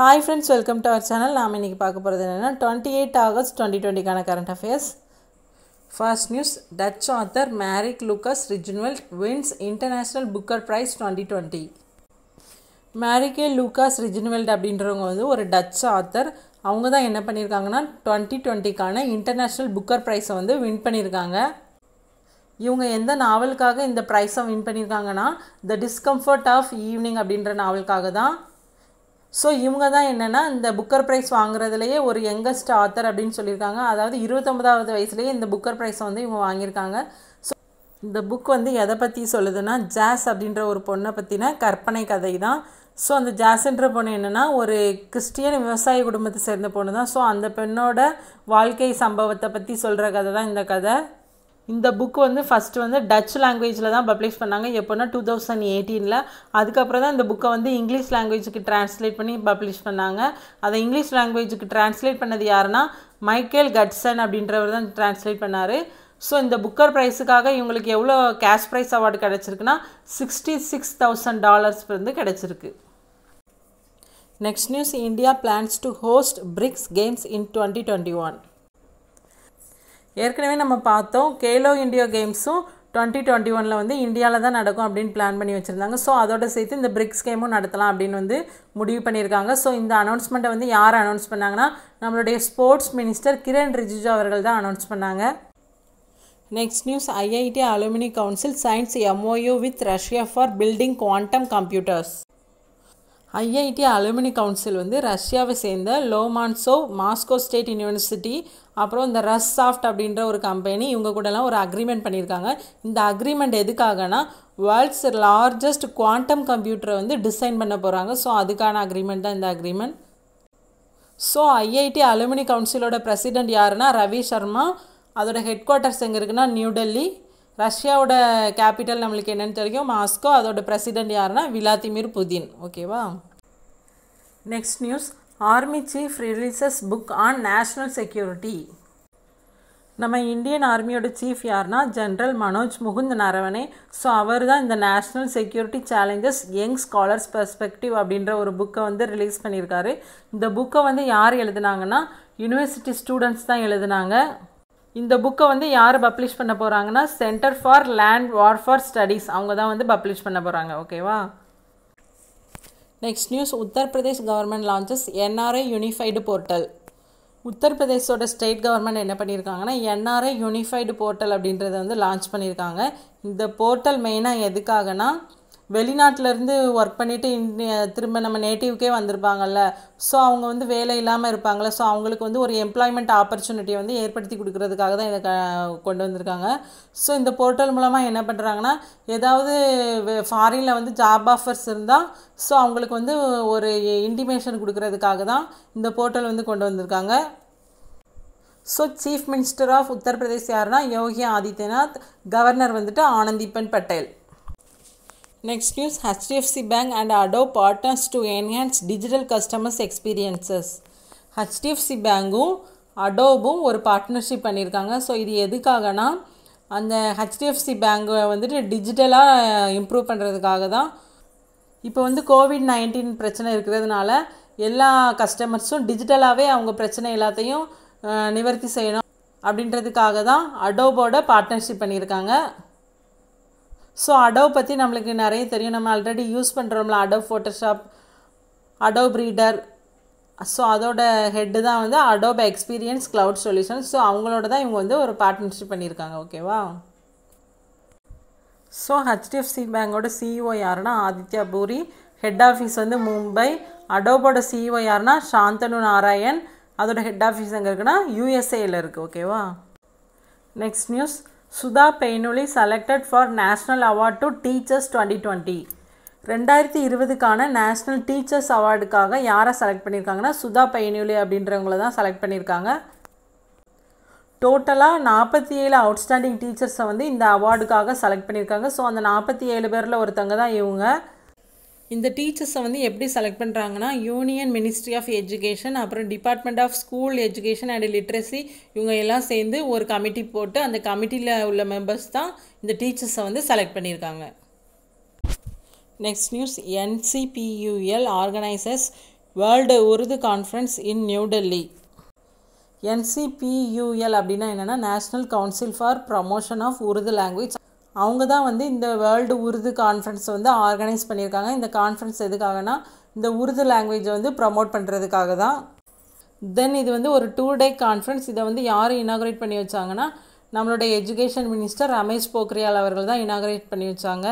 Hi friends welcome to our channel நாம் இன்றைக்கி பார்க்க போகிறது என்னென்னா டுவெண்ட்டி எயிட் ஆகஸ்ட் டுவெண்ட்டி டுவெண்ட்டிக்கான current affairs first news Dutch author Marieke Lucas Rijneveld wins International Booker Prize twenty twenty Marieke Lucas Rijneveld அப்படின்றவங்க வந்து ஒரு touch author அவங்க தான் என்ன பண்ணியிருக்காங்கன்னா டுவெண்ட்டி டுவெண்ட்டிக்கான இன்டர்நேஷ்னல் புக்கர் ப்ரைஸை வந்து வின் பண்ணியிருக்காங்க இவங்க எந்த நாவலுக்காக இந்த ப்ரைஸை வின் பண்ணியிருக்காங்கன்னா த டிஸ்கம்ஃபர்ட் ஆஃப் ஈவினிங் அப்படின்ற நாவலுக்காக தான் ஸோ இவங்க தான் என்னென்னா இந்த புக்கர் ப்ரைஸ் வாங்குறதுலேயே ஒரு யங்கஸ்ட் ஆத்தர் அப்படின்னு சொல்லியிருக்காங்க அதாவது இருபத்தொம்பதாவது வயசுலேயே இந்த புக்கர் ப்ரைஸை வந்து இவங்க வாங்கியிருக்காங்க ஸோ இந்த புக் வந்து எதை பற்றி சொல்லுதுன்னா ஜாஸ் அப்படின்ற ஒரு பொண்ணை பற்றின கற்பனை கதை தான் ஸோ அந்த ஜாஸ்ன்ற பொண்ணு என்னென்னா ஒரு கிறிஸ்டியன் விவசாய குடும்பத்தை சேர்ந்த பொண்ணு தான் ஸோ அந்த பெண்ணோட வாழ்க்கை சம்பவத்தை பற்றி சொல்கிற கதை தான் இந்த கதை இந்த புக் வந்து ஃபஸ்ட்டு வந்து டச் லாங்குவேஜில் தான் பப்ளிஷ் பண்ணாங்க எப்போனா டூ தௌசண்ட் எயிட்டீனில் அதுக்கப்புறம் தான் இந்த புக்கை வந்து இங்கிலீஷ் லாங்குவேஜுக்கு ட்ரான்ஸ்லேட் பண்ணி பப்ளிஷ் பண்ணாங்க அதை இங்கிலீஷ் லாங்குவேஜுக்கு ட்ரான்ஸ்லேட் பண்ணது யாருன்னா மைக்கேல் கட்சன் அப்படின்றவர் தான் ட்ரான்ஸ்லேட் பண்ணார் ஸோ இந்த புக்கர் ப்ரைஸுக்காக இவங்களுக்கு எவ்வளோ கேஷ் ப்ரைஸ் அவார்டு கிடச்சிருக்குன்னா சிக்ஸ்டி சிக்ஸ் தௌசண்ட் டாலர்ஸ் வந்து கிடச்சிருக்கு next news India plans to host BRICS games in twenty twenty one ஏற்கனவே நம்ம பார்த்தோம் கேலோ இண்டியா கேம்ஸும் டுவெண்ட்டி டுவெண்ட்டி ஒனில் வந்து இந்தியாவில் தான் நடக்கும் அப்படின்னு பிளான் பண்ணி வச்சுருந்தாங்க ஸோ அதோட சேர்த்து இந்த பிரிக்ஸ் கேமும் நடத்தலாம் அப்படின்னு வந்து முடிவு பண்ணியிருக்காங்க ஸோ இந்த அனௌன்ஸ்மெண்ட்டை வந்து யார் அனௌன்ஸ் பண்ணாங்கன்னா நம்மளுடைய ஸ்போர்ட்ஸ் மினிஸ்டர் கிரண் ரிஜிஜு அவர்கள் தான் அனௌன்ஸ் பண்ணாங்க next news IIT alumni council signs MOU with Russia for building quantum computers IIT alumni council வந்து ரஷ்யாவை சேர்ந்த லோமான்சோவ் மாஸ்கோ ஸ்டேட் யூனிவர்சிட்டி அப்புறம் இந்த ரஸ் சாஃப்ட் அப்படின்ற ஒரு கம்பெனி இவங்க கூடலாம் ஒரு அக்ரிமெண்ட் பண்ணியிருக்காங்க இந்த அக்ரிமெண்ட் எதுக்காகனா வேர்ல்ட்ஸ் லார்ஜஸ்ட் குவாண்டம் கம்ப்யூட்டரை வந்து டிசைன் பண்ண போகிறாங்க ஸோ அதுக்கான அக்ரிமெண்ட் தான் இந்த அக்ரிமெண்ட் ஸோ ஐஐடி அலுமினி கவுன்சிலோட பிரசிடெண்ட் யாருன்னா ரவி சர்மா அதோட ஹெட் குவார்ட்டர்ஸ் எங்கே இருக்குன்னா நியூ டெல்லி ரஷ்யாவோட கேபிட்டல் நம்மளுக்கு என்னென்னு தெரியும் மாஸ்கோ அதோட பிரசிடெண்ட் யாருன்னா விளாதிமிர் புதின் ஓகேவா next news army chief releases book on national security நம்ம இந்தியன் ஆர்மியோட சீஃப் யார்னா ஜென்ரல் மனோஜ் முகுந்த் நரவனே ஸோ அவர் தான் இந்த national security challenges young scholars perspective அப்படின்ற ஒரு புக்கை வந்து ரிலீஸ் பண்ணியிருக்காரு இந்த புக்கை வந்து யார் எழுதுனாங்கன்னா யூனிவர்சிட்டி ஸ்டூடெண்ட்ஸ் தான் எழுதுனாங்க இந்த புக்கை வந்து யார் பப்ளிஷ் பண்ண போகிறாங்கன்னா சென்டர் ஃபார் லேண்ட் வார்ஃபார் ஸ்டடீஸ் அவங்க தான் வந்து பப்ளிஷ் பண்ண போகிறாங்க ஓகேவா next news Uttar Pradesh government launches NRI unified portal உத்தரப்பிரதேசோட state government என்ன பண்ணியிருக்காங்கன்னா என்ஆர்ஐ யூனிஃபைடு போர்ட்டல் அப்படின்றத வந்து லான்ச் பண்ணியிருக்காங்க இந்த போர்ட்டல் மெயினாக எதுக்காகனா வெளிநாட்டிலேருந்து ஒர்க் பண்ணிவிட்டு இந் திரும்ப நம்ம நேட்டிவ்க்கே வந்திருப்பாங்கள்ல ஸோ அவங்க வந்து வேலை இல்லாமல் இருப்பாங்கள்ல ஸோ அவங்களுக்கு வந்து ஒரு எம்ப்ளாய்மெண்ட் ஆப்பர்ச்சுனிட்டியை வந்து ஏற்படுத்தி கொடுக்கறதுக்காக தான் இதை க கொண்டு வந்திருக்காங்க ஸோ இந்த போர்ட்டல் மூலமாக என்ன பண்ணுறாங்கன்னா ஏதாவது ஃபாரினில் வந்து ஜாப் ஆஃபர்ஸ் இருந்தால் ஸோ அவங்களுக்கு வந்து ஒரு இன்டிமேஷன் கொடுக்கறதுக்காக தான் இந்த போர்ட்டல் வந்து கொண்டு வந்திருக்காங்க so chief minister of Uttar Pradesh யாருன்னா யோகி ஆதித்யநாத் கவர்னர் வந்துட்டு ஆனந்திபன் Patel Next news HDFC Bank and Adobe partners to enhance digital customers experiences. HDFC பேங்க்கும் அடோபும் ஒரு பார்ட்னர்ஷிப் பண்ணியிருக்காங்க ஸோ இது எதுக்காகனா அந்த ஹெச்டிஎஃப்சி பேங்கை வந்துட்டு டிஜிட்டலாக இம்ப்ரூவ் பண்ணுறதுக்காக தான் இப்போ வந்து கோவிட் நைன்டீன் பிரச்சனை இருக்கிறதுனால எல்லா கஸ்டமர்ஸும் டிஜிட்டலாகவே அவங்க பிரச்சனை எல்லாத்தையும் நிவர்த்தி செய்யணும் அப்படின்றதுக்காக தான் அடோபோட பார்ட்னர்ஷிப் பண்ணியிருக்காங்க ஸோ அடோவ் பற்றி நம்மளுக்கு நிறைய தெரியும் நம்ம ஆல்ரெடி யூஸ் பண்ணுறோம்ல Adobe Photoshop Adobe Reader so அதோட ஹெட்டு தான் வந்து Adobe Experience Cloud solution so அவங்களோட தான் இவங்க வந்து ஒரு பார்ட்னர்ஷிப் பண்ணியிருக்காங்க ஓகேவா ஸோ ஹெச்டிஎஃப்சி பேங்கோட சிஇஓ யாருன்னா ஆதித்யா பூரி ஹெட் ஆஃபீஸ் வந்து மும்பை அடோபோட சிஇஓ யாருன்னா சாந்தனு நாராயண் அதோட ஹெட் ஆஃபீஸ் எங்கே இருக்குன்னா யூஎஸ்ஏயில் இருக்குது ஓகேவா next news Sudha Painuli selected for national award to teachers twenty twenty ரெண்டாயிரத்தி இருபதுக்கான நேஷ்னல் டீச்சர்ஸ் அவார்டுக்காக யாரை செலக்ட் பண்ணியிருக்காங்கன்னா சுதா பையனியூலி அப்படின்றவங்கள தான் செலக்ட் பண்ணியிருக்காங்க டோட்டலாக நாற்பத்தி ஏழு அவுட்ஸ்டாண்டிங் டீச்சர்ஸை வந்து இந்த அவார்டுக்காக செலக்ட் பண்ணியிருக்காங்க ஸோ அந்த நாற்பத்தி ஏழு பேரில் ஒருத்தங்க தான் இவங்க இந்த டீச்சர்ஸை வந்து எப்படி செலக்ட் பண்ணுறாங்கன்னா யூனியன் மினிஸ்ட்ரி ஆஃப் எஜுகேஷன் அப்புறம் Department of School Education and Literacy இவங்க எல்லாம் சேர்ந்து ஒரு கமிட்டி போட்டு அந்த கமிட்டியில் உள்ள மெம்பர்ஸ் தான் இந்த டீச்சர்ஸை வந்து செலக்ட் பண்ணியிருக்காங்க next news NCPUL organises world Urdu conference in new Delhi NCPUL அப்படின்னா என்னென்னா national council for promotion of Urdu language அவங்க தான் வந்து இந்த வேர்ல்டு உருது கான்ஃபரன்ஸ் வந்து ஆர்கனைஸ் பண்ணியிருக்காங்க இந்த கான்ஃபரன்ஸ் எதுக்காகனா இந்த உருது லாங்குவேஜை வந்து ப்ரமோட் பண்ணுறதுக்காக தான் தென் இது வந்து ஒரு டூ டே கான்ஃபரன்ஸ் இதை வந்து யார் இனாக்ரேட் பண்ணி வச்சாங்கன்னா நம்மளுடைய எஜுகேஷன் மினிஸ்டர் ரமேஷ் போக்ரியால் அவர்கள் தான் இனாக்ரேட் பண்ணி வச்சாங்க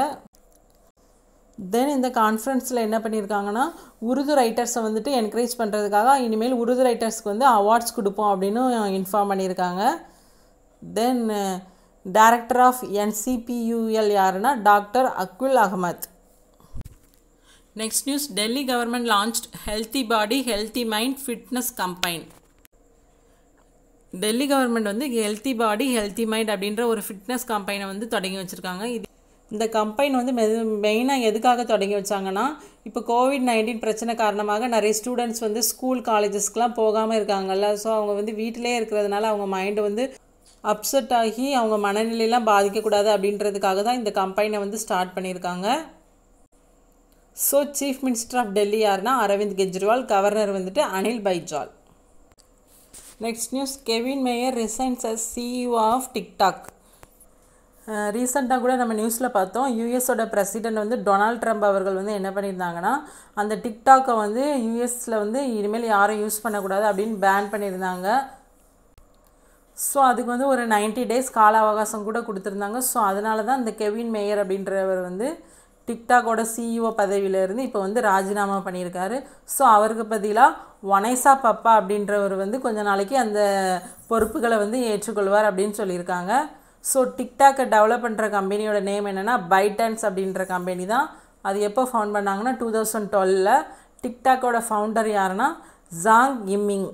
தென் இந்த கான்ஃபரன்ஸில் என்ன பண்ணியிருக்காங்கன்னா உருது ரைட்டர்ஸை வந்துட்டு என்கரேஜ் பண்ணுறதுக்காக இனிமேல் உருது ரைட்டர்ஸ்க்கு வந்து அவார்ட்ஸ் கொடுப்போம் அப்படின்னு இன்ஃபார்ம் பண்ணியிருக்காங்க தென் டைரக்டர் ஆஃப் என்சிபியூஎல் யாருன்னா doctor Aqeel Ahmad next news Delhi government launched healthy body healthy mind fitness campaign Delhi government வந்து ஹெல்த்தி பாடி ஹெல்த்தி மைண்ட் அப்படின்ற ஒரு ஃபிட்னஸ் கம்பைனை வந்து தொடங்கி வச்சுருக்காங்க இது இந்த கம்பைன் வந்து மெது மெயினாக எதுக்காக தொடங்கி வச்சாங்கன்னா இப்போ கோவிட் நைன்டீன் பிரச்சனை காரணமாக நிறைய ஸ்டூடெண்ட்ஸ் வந்து ஸ்கூல் காலேஜஸ்க்கெலாம் போகாமல் இருக்காங்கல்ல ஸோ அவங்க வந்து வீட்டிலே இருக்கிறதுனால அவங்க மைண்டு வந்து அப்செட் ஆகி அவங்க மனநிலையெல்லாம் பாதிக்கக்கூடாது அப்படின்றதுக்காக தான் இந்த கம்பெனியை வந்து ஸ்டார்ட் பண்ணியிருக்காங்க so chief minister of Delhi யாருன்னா அரவிந்த் கெஜ்ரிவால் கவர்னர் வந்துட்டு Anil Baijal next news Kevin Mayer resigns as CEO of TikTok ரீசெண்டாக கூட நம்ம நியூஸில் பார்த்தோம் யூஎஸோட பிரசிடென்ட் வந்து டொனால்ட் ட்ரம்ப் அவர்கள் வந்து என்ன பண்ணியிருந்தாங்கன்னா அந்த டிக்டாக்கை வந்து யூஎஸில் வந்து இனிமேல் யாரும் யூஸ் பண்ணக்கூடாது அப்படின்னு பேன் பண்ணியிருந்தாங்க ஸோ அதுக்கு வந்து ஒரு நைன்ட்டி டேஸ் கால அவகாசம் கூட கொடுத்துருந்தாங்க ஸோ அதனால தான் இந்த கெவின் மேயர் அப்படின்றவர் வந்து டிக்டாகோட சிஇஓ e பதவியிலேருந்து இப்போ வந்து ராஜினாமா பண்ணியிருக்காரு ஸோ அவருக்கு பதிலாக ஒனைசா பப்பா அப்படின்றவர் வந்து கொஞ்ச நாளைக்கு அந்த பொறுப்புகளை வந்து ஏற்றுக்கொள்வார் அப்படின்னு சொல்லியிருக்காங்க ஸோ டிக்டாக்கை டெவலப் பண்ணுற கம்பெனியோட நேம் என்னென்னா பைடன்ஸ் அப்படின்ற கம்பெனி தான் அது எப்போ ஃபவுண்ட் பண்ணாங்கன்னா டூ தௌசண்ட் டுவெலில் டிக்டாக்கோட ஃபவுண்டர் யாருன்னா Zhang Yiming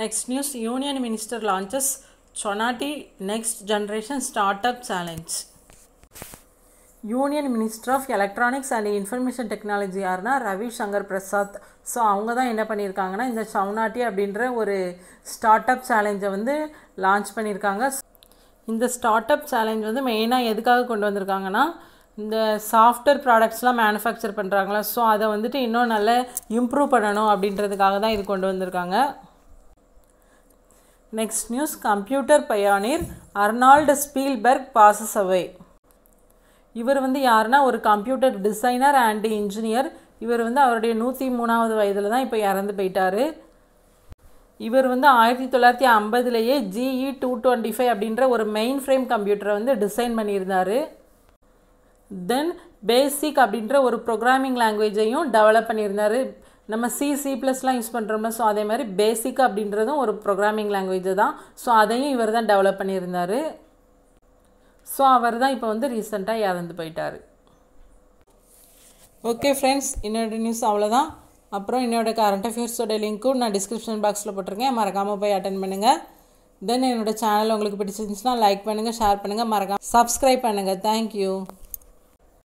Next news Union Minister launches Sonati Next Generation Startup challenge union minister of electronics and information technology யாருன்னா ரவி பிரசாத் ஸோ அவங்க தான் என்ன பண்ணியிருக்காங்கன்னா இந்த சவுனாட்டி அப்படின்ற ஒரு ஸ்டார்ட் அப் சேலஞ்சை வந்து லான்ச் பண்ணியிருக்காங்க இந்த ஸ்டார்ட் அப் சேலஞ்ச் வந்து மெயினாக எதுக்காக கொண்டு வந்திருக்காங்கன்னா இந்த சாஃப்ட்வேர் ப்ராடக்ட்ஸ்லாம் மேனுஃபேக்சர் பண்ணுறாங்களா ஸோ அதை வந்துட்டு இன்னும் நல்லா இம்ப்ரூவ் பண்ணணும் அப்படின்றதுக்காக தான் இது கொண்டு வந்திருக்காங்க next news computer pioneer Arnold Spielberg passes away இவர் வந்து யாருன்னா ஒரு கம்ப்யூட்டர் டிசைனர் அண்டு இன்ஜினியர் இவர் வந்து அவருடைய நூற்றி மூணாவது வயதில் தான் இப்போ இறந்து போயிட்டார் இவர் வந்து ஆயிரத்தி தொள்ளாயிரத்தி ஐம்பதுலேயே ஜிஇ டூ டுவெண்ட்டி ஃபைவ் அப்படின்ற ஒரு மெயின் ஃப்ரேம் கம்ப்யூட்டரை வந்து டிசைன் பண்ணியிருந்தார் தென் பேசிக் அப்படின்ற ஒரு ப்ரோக்ராமிங் லாங்குவேஜையும் டெவலப் பண்ணியிருந்தார் நம்ம சி சி ப்ளஸ்லாம் யூஸ் பண்ணுறோமோ ஸோ அதே மாதிரி பேசிக் அப்படின்றதும் ஒரு ப்ரோக்ராமிங் லாங்குவேஜ் தான் ஸோ அதையும் இவர் தான் டெவலப் பண்ணியிருந்தார் ஸோ அவர் தான் இப்போ வந்து ரீசெண்டாக இறந்து போயிட்டார் ஓகே ஃப்ரெண்ட்ஸ் என்னோடய நியூஸ் அவ்வளோதான் அப்புறம் என்னோடய கரண்ட் அஃபேர்ஸோட லிங்க்கும் நான் டிஸ்கிரிப்ஷன் பாக்ஸில் போட்டிருக்கேன் மறக்காமல் போய் அட்டன் பண்ணுங்கள் தென் என்னோடய சேனல் உங்களுக்கு பிடிச்சிருந்துச்சுன்னா லைக் பண்ணுங்கள் ஷேர் பண்ணுங்கள் மறக்காம சப்ஸ்கிரைப் பண்ணுங்கள் தேங்க்யூ